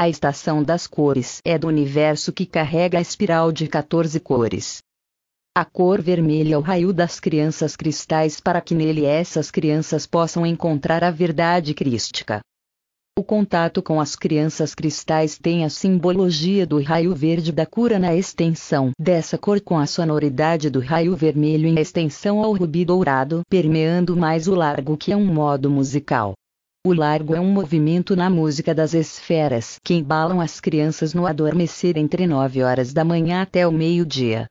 A estação das cores é do universo que carrega a espiral de 14 cores. A cor vermelha é o raio das crianças cristais para que nele essas crianças possam encontrar a verdade crística. O contato com as crianças cristais tem a simbologia do raio verde da cura na extensão dessa cor com a sonoridade do raio vermelho em extensão ao rubi dourado, permeando mais o largo que é um modo musical. O largo é um movimento na música das esferas que embalam as crianças no adormecer entre 9 horas da manhã até o meio-dia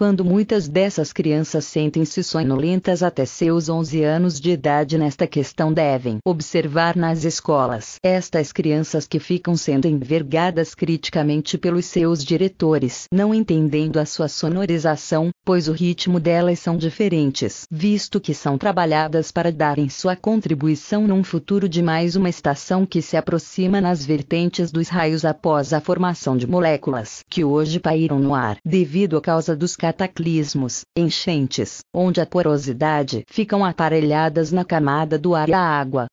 quando muitas dessas crianças sentem-se sonolentas até seus 11 anos de idade nesta questão devem observar nas escolas estas crianças que ficam sendo envergadas criticamente pelos seus diretores, não entendendo a sua sonorização, pois o ritmo delas são diferentes, visto que são trabalhadas para darem sua contribuição num futuro de mais uma estação que se aproxima nas vertentes dos raios após a formação de moléculas que hoje pairam no ar, devido à causa dos cataclismos, enchentes, onde a porosidade ficam aparelhadas na camada do ar e a água.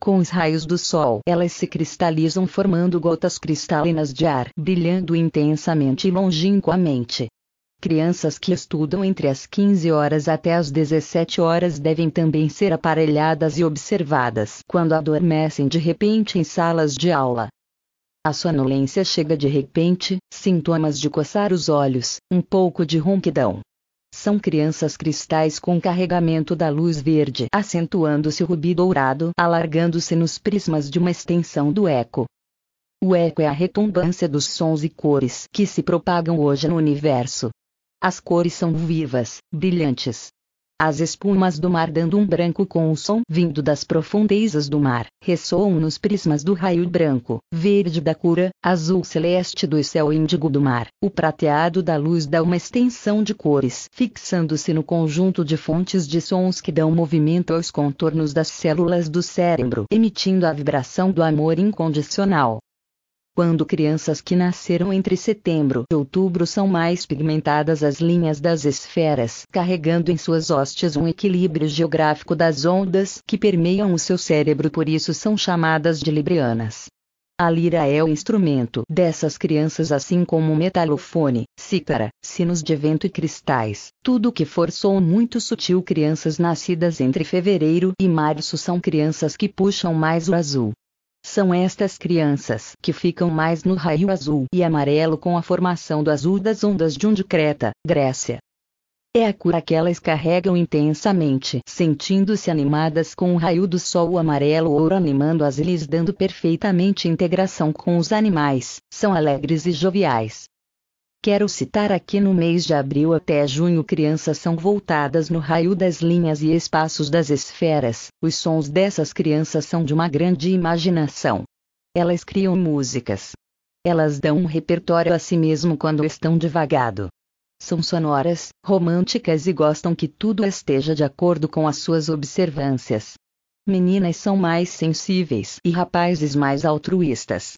Com os raios do sol, elas se cristalizam formando gotas cristalinas de ar, brilhando intensamente e longínquamente. Crianças que estudam entre as 15 horas até as 17 horas devem também ser aparelhadas e observadas quando adormecem de repente em salas de aula. A sonolência chega de repente, sintomas de coçar os olhos, um pouco de ronquidão. São crianças cristais com carregamento da luz verde, acentuando-se o rubi dourado, alargando-se nos prismas de uma extensão do eco. O eco é a retumbância dos sons e cores que se propagam hoje no universo. As cores são vivas, brilhantes, as espumas do mar dando um branco com o som vindo das profundezas do mar, ressoam nos prismas do raio branco, verde da cura, azul celeste do céu índigo do mar. O prateado da luz dá uma extensão de cores, fixando-se no conjunto de fontes de sons que dão movimento aos contornos das células do cérebro, emitindo a vibração do amor incondicional quando crianças que nasceram entre setembro e outubro são mais pigmentadas as linhas das esferas, carregando em suas hóstias um equilíbrio geográfico das ondas que permeiam o seu cérebro, por isso são chamadas de librianas. A lira é o instrumento dessas crianças, assim como o metalofone, cítara, sinos de vento e cristais. Tudo que for som muito sutil, crianças nascidas entre fevereiro e março são crianças que puxam mais o azul. São estas crianças que ficam mais no raio azul e amarelo com a formação do azul das ondas de um de Creta, Grécia. É a cura que elas carregam intensamente, sentindo-se animadas com o raio do sol amarelo ouro animando as lhes dando perfeitamente integração com os animais, são alegres e joviais, Quero citar aqui no mês de abril até junho crianças são voltadas no raio das linhas e espaços das esferas. Os sons dessas crianças são de uma grande imaginação. Elas criam músicas. Elas dão um repertório a si mesmo quando estão devagado. São sonoras, românticas e gostam que tudo esteja de acordo com as suas observâncias. Meninas são mais sensíveis e rapazes mais altruístas.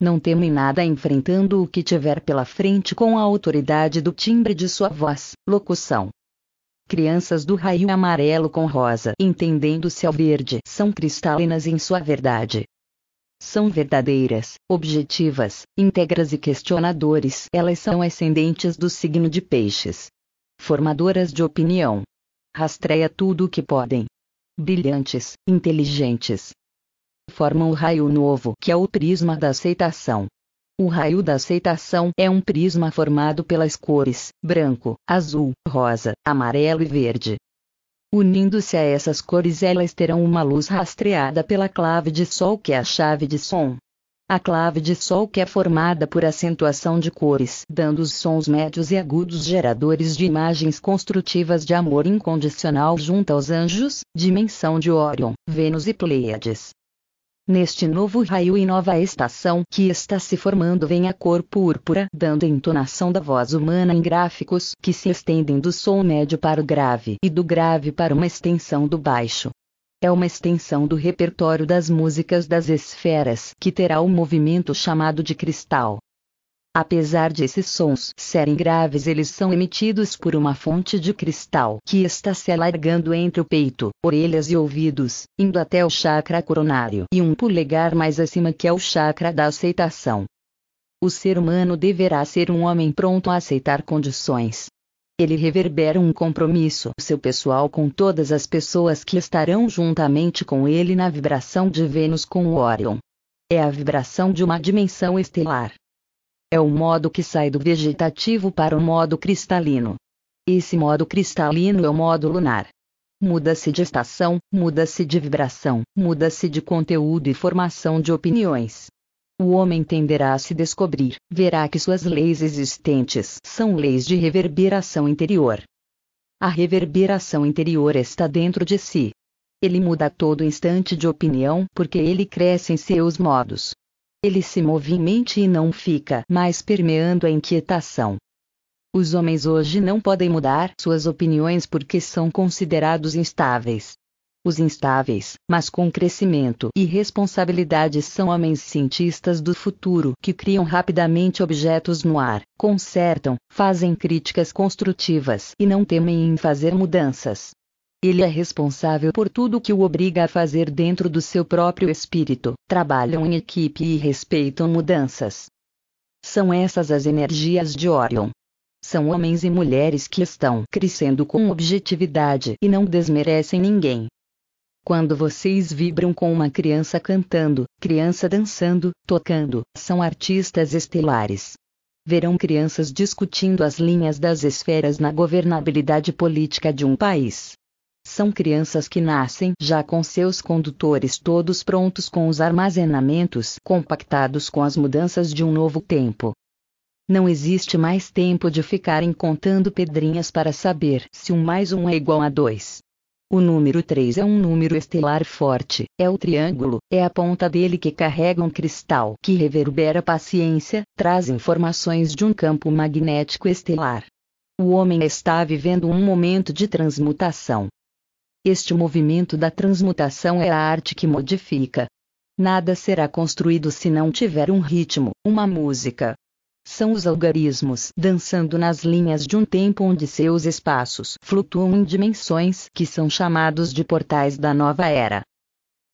Não temem nada enfrentando o que tiver pela frente com a autoridade do timbre de sua voz, locução. Crianças do raio amarelo com rosa, entendendo-se ao verde, são cristalinas em sua verdade. São verdadeiras, objetivas, íntegras e questionadores. Elas são ascendentes do signo de peixes. Formadoras de opinião. Rastreia tudo o que podem. Brilhantes, inteligentes, formam o raio novo, que é o prisma da aceitação. O raio da aceitação é um prisma formado pelas cores branco, azul, rosa, amarelo e verde. Unindo-se a essas cores, elas terão uma luz rastreada pela clave de sol, que é a chave de som. A clave de sol que é formada por acentuação de cores, dando os sons médios e agudos geradores de imagens construtivas de amor incondicional junto aos anjos, dimensão de Órion, Vênus e Pleiades. Neste novo raio e nova estação que está se formando vem a cor púrpura dando entonação da voz humana em gráficos que se estendem do som médio para o grave e do grave para uma extensão do baixo é uma extensão do repertório das músicas das esferas que terá o movimento chamado de cristal. Apesar desses sons serem graves, eles são emitidos por uma fonte de cristal que está se alargando entre o peito, orelhas e ouvidos, indo até o chakra coronário e um polegar mais acima, que é o chakra da aceitação. O ser humano deverá ser um homem pronto a aceitar condições. Ele reverbera um compromisso seu pessoal com todas as pessoas que estarão juntamente com ele na vibração de Vênus com o Órion. É a vibração de uma dimensão estelar é o modo que sai do vegetativo para o modo cristalino. Esse modo cristalino é o modo lunar. Muda-se de estação, muda-se de vibração, muda-se de conteúdo e formação de opiniões. O homem tenderá a se descobrir, verá que suas leis existentes são leis de reverberação interior. A reverberação interior está dentro de si. Ele muda a todo instante de opinião porque ele cresce em seus modos, ele se movimente e não fica mais permeando a inquietação. Os homens hoje não podem mudar suas opiniões porque são considerados instáveis. Os instáveis, mas com crescimento e responsabilidade são homens cientistas do futuro que criam rapidamente objetos no ar, consertam, fazem críticas construtivas e não temem em fazer mudanças. Ele é responsável por tudo que o obriga a fazer dentro do seu próprio espírito. Trabalham em equipe e respeitam mudanças. São essas as energias de Orion. São homens e mulheres que estão crescendo com objetividade e não desmerecem ninguém. Quando vocês vibram com uma criança cantando, criança dançando, tocando, são artistas estelares verão crianças discutindo as linhas das esferas na governabilidade política de um país. São crianças que nascem já com seus condutores todos prontos com os armazenamentos compactados com as mudanças de um novo tempo. Não existe mais tempo de ficarem contando pedrinhas para saber se um mais um é igual a dois. O número 3 é um número estelar forte, é o triângulo, é a ponta dele que carrega um cristal que reverbera paciência, traz informações de um campo magnético estelar. O homem está vivendo um momento de transmutação, este movimento da transmutação é a arte que modifica. Nada será construído se não tiver um ritmo, uma música. São os algarismos dançando nas linhas de um tempo onde seus espaços flutuam em dimensões que são chamados de portais da nova era.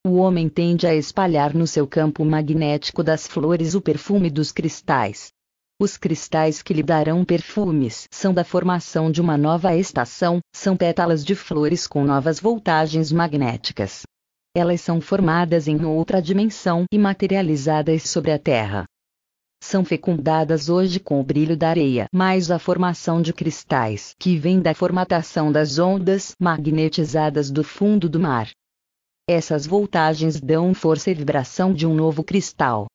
O homem tende a espalhar no seu campo magnético das flores o perfume dos cristais, os cristais que lhe darão perfumes são da formação de uma nova estação, são pétalas de flores com novas voltagens magnéticas. Elas são formadas em outra dimensão e materializadas sobre a Terra. São fecundadas hoje com o brilho da areia, mais a formação de cristais que vem da formatação das ondas magnetizadas do fundo do mar. Essas voltagens dão força e vibração de um novo cristal,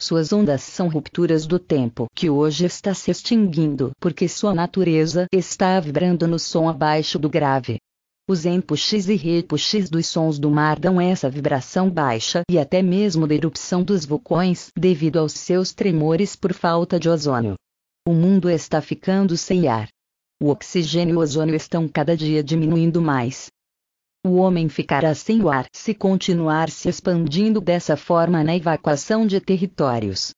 suas ondas são rupturas do tempo que hoje está se extinguindo porque sua natureza está vibrando no som abaixo do grave. Os empuxes e repuxes dos sons do mar dão essa vibração baixa e até mesmo da erupção dos vulcões devido aos seus tremores por falta de ozônio. O mundo está ficando sem ar. O oxigênio e o ozônio estão cada dia diminuindo mais, o homem ficará sem o ar se continuar se expandindo dessa forma na evacuação de territórios.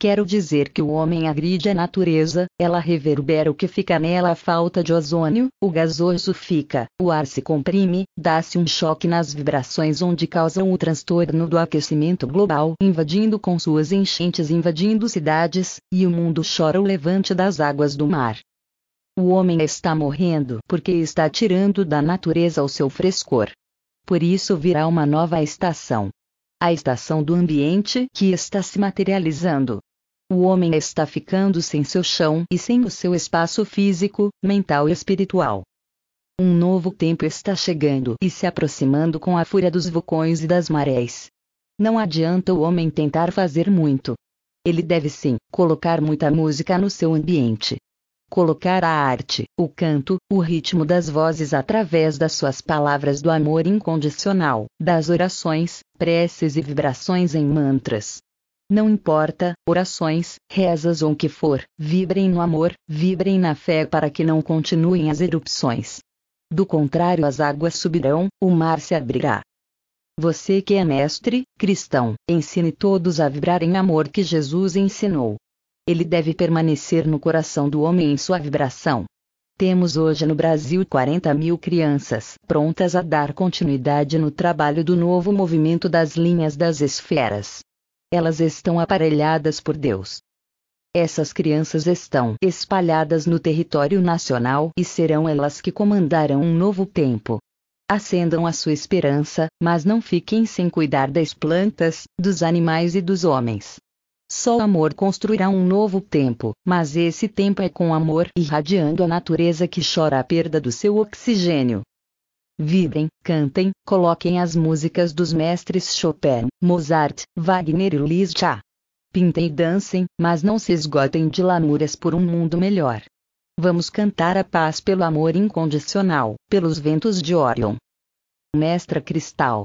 Quero dizer que o homem agride a natureza, ela reverbera o que fica nela a falta de ozônio, o gasoso fica, o ar se comprime, dá-se um choque nas vibrações onde causam o transtorno do aquecimento global, invadindo com suas enchentes invadindo cidades, e o mundo chora o levante das águas do mar. O homem está morrendo porque está tirando da natureza o seu frescor. Por isso virá uma nova estação. A estação do ambiente que está se materializando. O homem está ficando sem seu chão e sem o seu espaço físico, mental e espiritual. Um novo tempo está chegando e se aproximando com a fúria dos vulcões e das marés. Não adianta o homem tentar fazer muito. Ele deve sim colocar muita música no seu ambiente, colocar a arte, o canto, o ritmo das vozes através das suas palavras do amor incondicional, das orações, preces e vibrações em mantras. Não importa, orações, rezas ou o que for, vibrem no amor, vibrem na fé para que não continuem as erupções. Do contrário, as águas subirão, o mar se abrirá. Você que é mestre, cristão, ensine todos a vibrar em amor que Jesus ensinou. Ele deve permanecer no coração do homem em sua vibração. Temos hoje no Brasil 40 mil crianças prontas a dar continuidade no trabalho do novo movimento das linhas das esferas. Elas estão aparelhadas por Deus. Essas crianças estão espalhadas no território nacional e serão elas que comandarão um novo tempo. Acendam a sua esperança, mas não fiquem sem cuidar das plantas, dos animais e dos homens. Só o amor construirá um novo tempo, mas esse tempo é com amor irradiando a natureza que chora a perda do seu oxigênio. Vibrem, cantem, coloquem as músicas dos mestres Chopin, Mozart, Wagner e Liszt. Pintem e dancem, mas não se esgotem de lamúrias por um mundo melhor. Vamos cantar a paz pelo amor incondicional, pelos ventos de Orion. Mestra Cristal